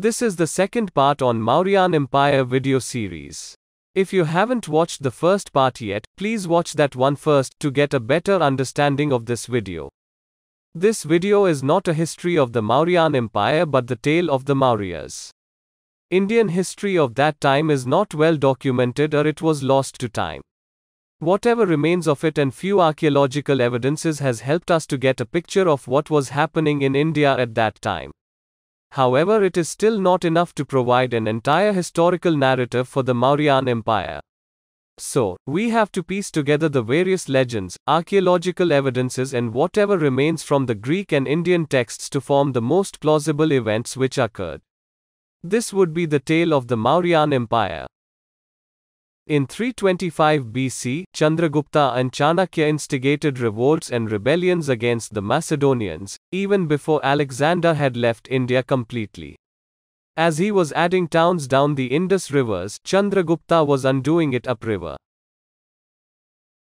This is the second part on Mauryan Empire video series. If you haven't watched the first part yet, please watch that one first to get a better understanding of this video. This video is not a history of the Mauryan Empire but the tale of the Mauryas. Indian history of that time is not well documented or it was lost to time. Whatever remains of it and few archaeological evidences has helped us to get a picture of what was happening in India at that time. However, it is still not enough to provide an entire historical narrative for the Mauryan Empire. So, we have to piece together the various legends, archaeological evidences, and whatever remains from the Greek and Indian texts to form the most plausible events which occurred. This would be the tale of the Mauryan Empire. In 325 BC, Chandragupta and Chanakya instigated revolts and rebellions against the Macedonians, even before Alexander had left India completely. As he was adding towns down the Indus rivers, Chandragupta was undoing it upriver.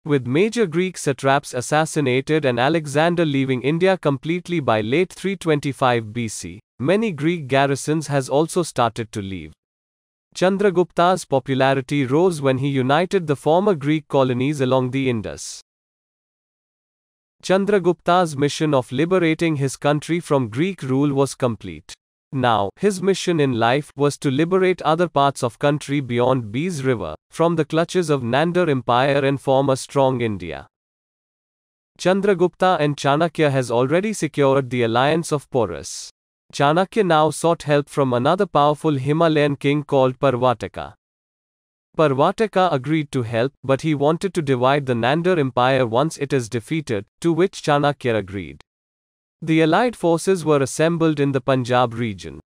With major Greek satraps assassinated and Alexander leaving India completely by late 325 BC, many Greek garrisons has also started to leave. Chandragupta's popularity rose when he united the former Greek colonies along the Indus. Chandragupta's mission of liberating his country from Greek rule was complete. Now, his mission in life was to liberate other parts of country beyond Bees River from the clutches of Nandar Empire and form a strong India. Chandragupta and Chanakya has already secured the alliance of Porus. Chanakya now sought help from another powerful Himalayan king called Parvataka. Parvataka agreed to help, but he wanted to divide the Nandar Empire once it is defeated, to which Chanakya agreed. The allied forces were assembled in the Punjab region.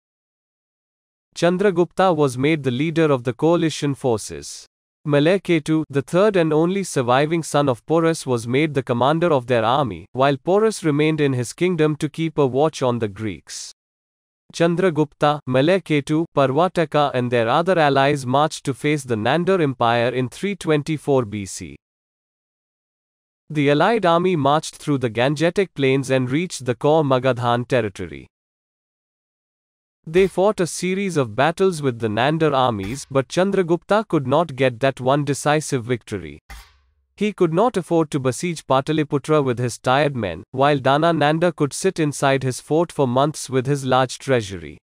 Chandragupta was made the leader of the coalition forces. Meleketu, the third and only surviving son of Porus, was made the commander of their army, while Porus remained in his kingdom to keep a watch on the Greeks. Chandragupta, Meleketu, Parvataka and their other allies marched to face the Nandar Empire in 324 BC. The allied army marched through the Gangetic plains and reached the core Magadhan territory. They fought a series of battles with the Nandar armies but Chandragupta could not get that one decisive victory. He could not afford to besiege Pataliputra with his tired men, while Dana Nanda could sit inside his fort for months with his large treasury.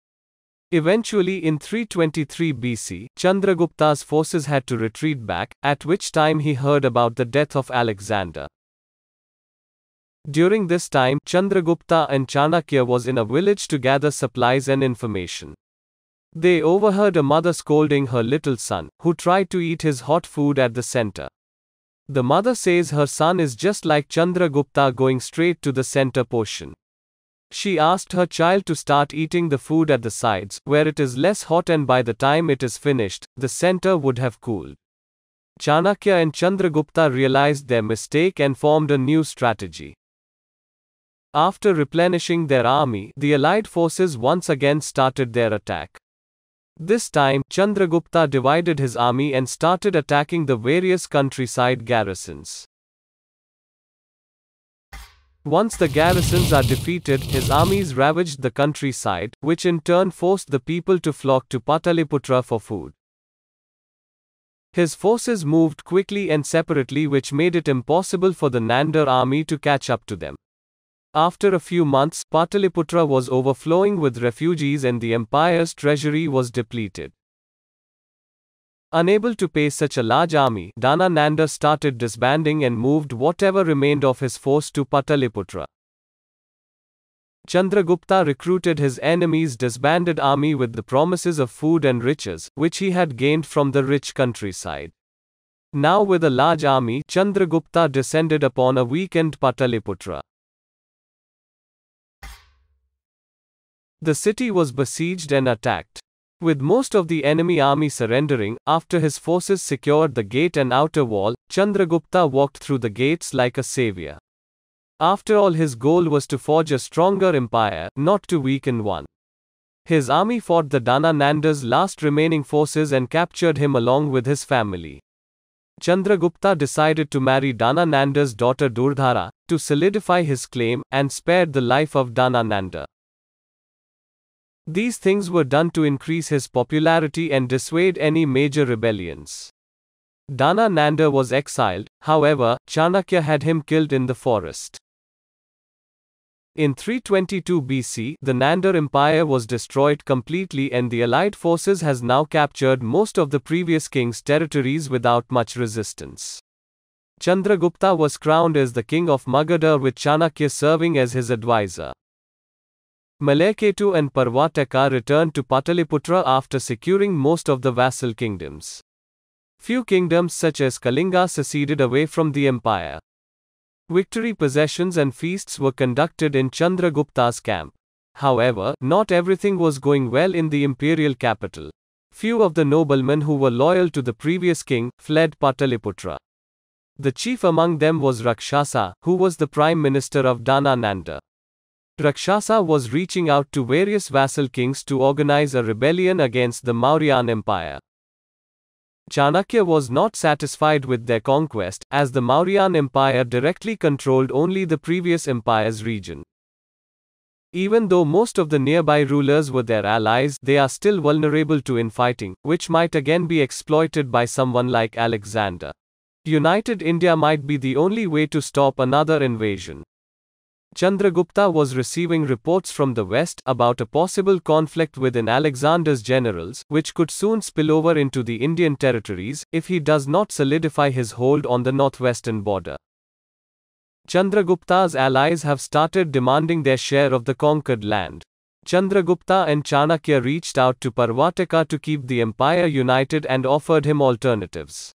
Eventually, in 323 BC, Chandragupta's forces had to retreat back, at which time he heard about the death of Alexander. During this time, Chandragupta and Chanakya was in a village to gather supplies and information. They overheard a mother scolding her little son, who tried to eat his hot food at the center. The mother says her son is just like Chandragupta going straight to the center portion. She asked her child to start eating the food at the sides, where it is less hot, and by the time it is finished, the center would have cooled. Chanakya and Chandragupta realized their mistake and formed a new strategy. After replenishing their army, the allied forces once again started their attack. This time, Chandragupta divided his army and started attacking the various countryside garrisons. Once the garrisons are defeated, his armies ravaged the countryside, which in turn forced the people to flock to Pataliputra for food. His forces moved quickly and separately, which made it impossible for the Nandar army to catch up to them. After a few months, Pataliputra was overflowing with refugees and the empire's treasury was depleted. Unable to pay such a large army, Dana Nanda started disbanding and moved whatever remained of his force to Pataliputra. Chandragupta recruited his enemy's disbanded army with the promises of food and riches, which he had gained from the rich countryside. Now, with a large army, Chandragupta descended upon a weakened Pataliputra. The city was besieged and attacked. With most of the enemy army surrendering, after his forces secured the gate and outer wall, Chandragupta walked through the gates like a savior. After all, his goal was to forge a stronger empire, not to weaken one. His army fought the Dhanananda's last remaining forces and captured him along with his family. Chandragupta decided to marry Dhanananda's daughter Durdhara to solidify his claim and spared the life of Dhanananda. These things were done to increase his popularity and dissuade any major rebellions. Dana Nanda was exiled, however, Chanakya had him killed in the forest. In 322 BC, the Nandar Empire was destroyed completely and the allied forces has now captured most of the previous king's territories without much resistance. Chandragupta was crowned as the king of Magadha with Chanakya serving as his advisor. Malayketu and Parvataka returned to Pataliputra after securing most of the vassal kingdoms. Few kingdoms such as Kalinga seceded away from the empire. Victory possessions and feasts were conducted in Chandragupta's camp. However, not everything was going well in the imperial capital. Few of the noblemen who were loyal to the previous king fled Pataliputra. The chief among them was Rakshasa, who was the prime minister of Dana Nanda. Rakshasa was reaching out to various vassal kings to organize a rebellion against the Mauryan Empire. Chanakya was not satisfied with their conquest, as the Mauryan Empire directly controlled only the previous empire's region. Even though most of the nearby rulers were their allies, they are still vulnerable to infighting, which might again be exploited by someone like Alexander. United India might be the only way to stop another invasion. Chandragupta was receiving reports from the West about a possible conflict within Alexander's generals, which could soon spill over into the Indian territories if he does not solidify his hold on the northwestern border. Chandragupta's allies have started demanding their share of the conquered land. Chandragupta and Chanakya reached out to Parvataka to keep the empire united and offered him alternatives.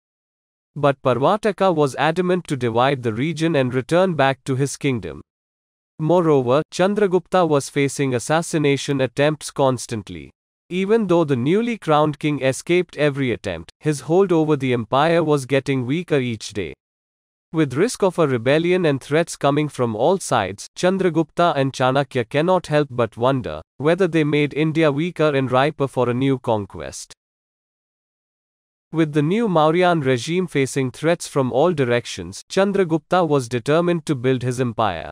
But Parvataka was adamant to divide the region and return back to his kingdom. Moreover, Chandragupta was facing assassination attempts constantly. Even though the newly crowned king escaped every attempt, his hold over the empire was getting weaker each day. With risk of a rebellion and threats coming from all sides, Chandragupta and Chanakya cannot help but wonder whether they made India weaker and riper for a new conquest. With the new Mauryan regime facing threats from all directions, Chandragupta was determined to build his empire.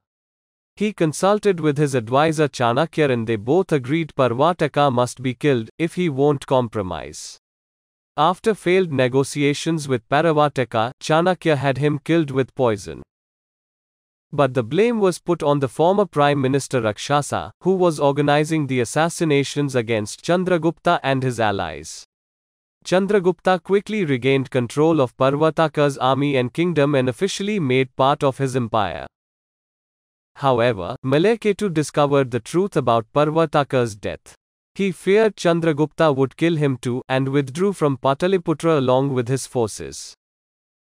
He consulted with his advisor Chanakya and they both agreed Parvataka must be killed if he won't compromise. After failed negotiations with Parvataka, Chanakya had him killed with poison. But the blame was put on the former Prime Minister Rakshasa, who was organizing the assassinations against Chandragupta and his allies. Chandragupta quickly regained control of Parvataka's army and kingdom and officially made part of his empire. However, Maleketu discovered the truth about Parvataka's death. He feared Chandragupta would kill him too and withdrew from Pataliputra along with his forces.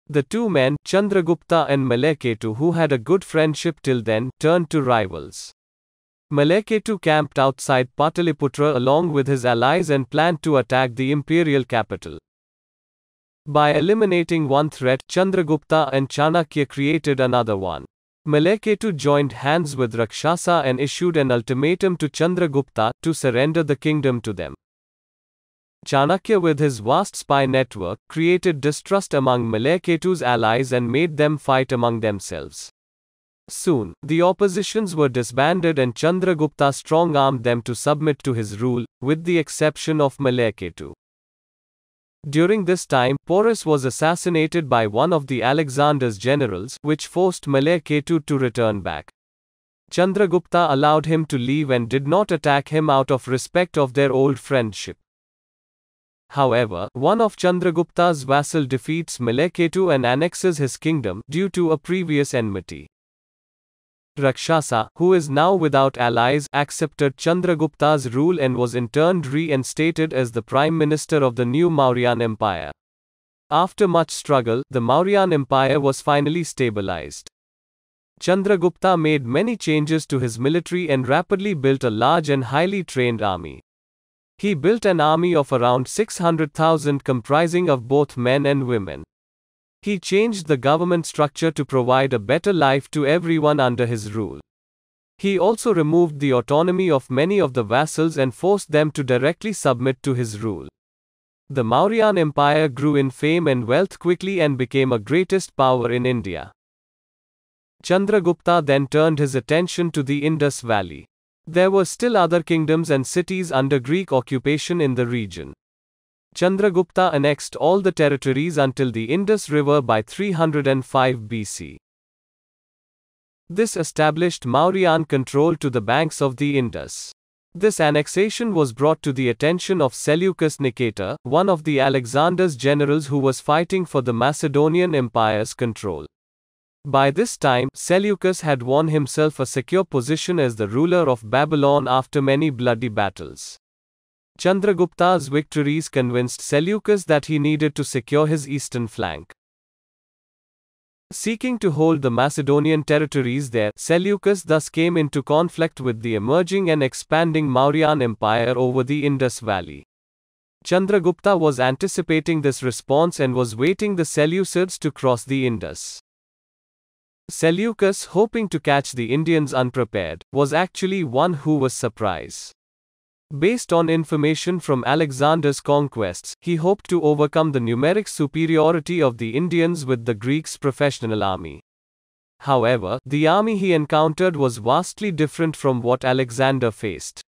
The two men, Chandragupta and Maleketu, who had a good friendship till then, turned to rivals. Maleketu camped outside Pataliputra along with his allies and planned to attack the imperial capital. By eliminating one threat, Chandragupta and Chanakya created another one. Meleketu joined hands with Rakshasa and issued an ultimatum to Chandragupta to surrender the kingdom to them. Chanakya, with his vast spy network, created distrust among Meleketu's allies and made them fight among themselves. Soon, the oppositions were disbanded and Chandragupta strong armed them to submit to his rule, with the exception of Meleketu. During this time, Porus was assassinated by one of the Alexander's generals, which forced Meleketu to return back. Chandragupta allowed him to leave and did not attack him out of respect of their old friendship. However, one of Chandragupta's vassal defeats Meleketu and annexes his kingdom due to a previous enmity. Rakshasa, who is now without allies, accepted Chandragupta's rule and was in turn reinstated as the prime minister of the new Mauryan Empire. After much struggle, the Mauryan Empire was finally stabilized. Chandragupta made many changes to his military and rapidly built a large and highly trained army. He built an army of around 600,000 comprising of both men and women. He changed the government structure to provide a better life to everyone under his rule. He also removed the autonomy of many of the vassals and forced them to directly submit to his rule. The Mauryan Empire grew in fame and wealth quickly and became a greatest power in India. Chandragupta then turned his attention to the Indus Valley. There were still other kingdoms and cities under Greek occupation in the region. Chandragupta annexed all the territories until the Indus River by 305 BC. This established Mauryan control to the banks of the Indus. This annexation was brought to the attention of Seleucus Nicator, one of the Alexander's generals who was fighting for the Macedonian Empire's control. By this time, Seleucus had won himself a secure position as the ruler of Babylon after many bloody battles. Chandragupta's victories convinced Seleucus that he needed to secure his eastern flank. Seeking to hold the Macedonian territories there, Seleucus thus came into conflict with the emerging and expanding Mauryan Empire over the Indus Valley. Chandragupta was anticipating this response and was waiting the Seleucids to cross the Indus. Seleucus, hoping to catch the Indians unprepared, was actually one who was surprised. Based on information from Alexander's conquests, he hoped to overcome the numeric superiority of the Indians with the Greeks' professional army. However, the army he encountered was vastly different from what Alexander faced.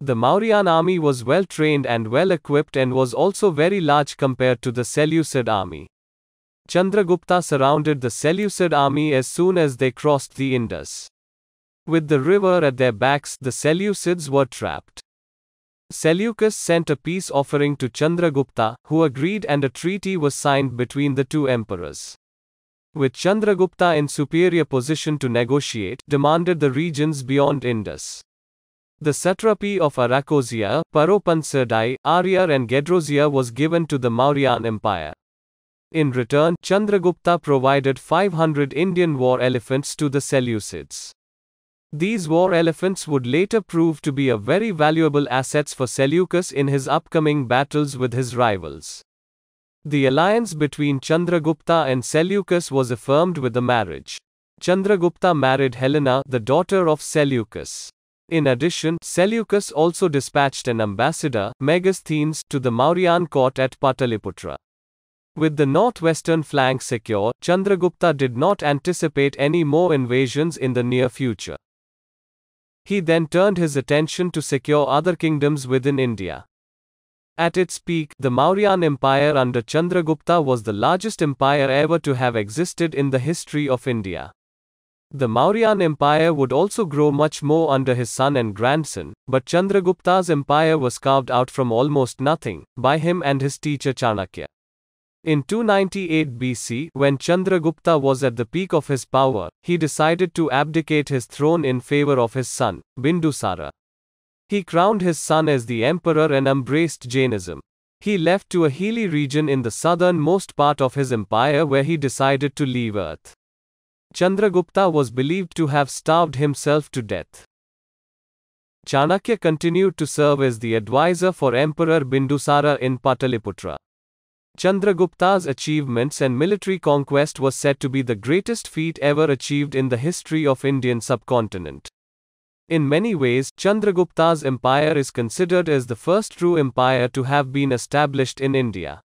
The Mauryan army was well trained and well equipped and was also very large compared to the Seleucid army. Chandragupta surrounded the Seleucid army as soon as they crossed the Indus. With the river at their backs, the Seleucids were trapped. Seleucus sent a peace offering to Chandragupta, who agreed, and a treaty was signed between the two emperors. With Chandragupta in superior position to negotiate, demanded the regions beyond Indus. The satrapy of Arachosia, Paropanserdai, Arya, and Gedrosia was given to the Mauryan Empire. In return, Chandragupta provided 500 Indian war elephants to the Seleucids. These war elephants would later prove to be a very valuable assets for Seleucus in his upcoming battles with his rivals. The alliance between Chandragupta and Seleucus was affirmed with the marriage. Chandragupta married Helena, the daughter of Seleucus. In addition, Seleucus also dispatched an ambassador, Megasthenes, to the Mauryan court at Pataliputra. With the northwestern flank secure, Chandragupta did not anticipate any more invasions in the near future. He then turned his attention to secure other kingdoms within India. At its peak, the Mauryan Empire under Chandragupta was the largest empire ever to have existed in the history of India. The Mauryan Empire would also grow much more under his son and grandson, but Chandragupta's empire was carved out from almost nothing by him and his teacher Chanakya. In 298 BC, when Chandragupta was at the peak of his power, he decided to abdicate his throne in favor of his son, Bindusara. He crowned his son as the emperor and embraced Jainism. He left to a hilly region in the southernmost part of his empire where he decided to leave earth. Chandragupta was believed to have starved himself to death. Chanakya continued to serve as the advisor for Emperor Bindusara in Pataliputra. Chandragupta's achievements and military conquest was said to be the greatest feat ever achieved in the history of Indian subcontinent. In many ways, Chandragupta's empire is considered as the first true empire to have been established in India.